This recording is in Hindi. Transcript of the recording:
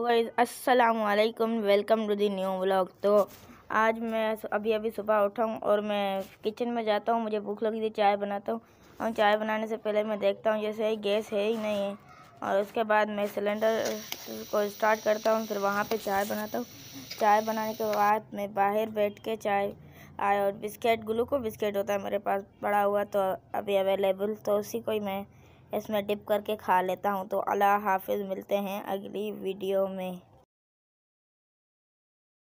अस्सलाम वालेकुम welcome to the new vlog तो आज मैं अभी अभी सुबह उठा हूँ और मैं किचन में जाता हूँ मुझे भूख लगी थी चाय बनाता हूँ और चाय बनाने से पहले मैं देखता हूँ जैसे गैस है ही नहीं है और उसके बाद मैं सिलेंडर को स्टार्ट करता हूँ फिर वहाँ पे चाय बनाता हूँ चाय बनाने के बाद मैं बाहर बैठ के चाय आए और बिस्किट ग्लूको बिस्किट होता है मेरे पास पड़ा हुआ तो अभी अवेलेबल तो उसी को ही मैं इसमें डिप करके खा लेता हूँ तो अल्लाह हाफिज़ मिलते हैं अगली वीडियो में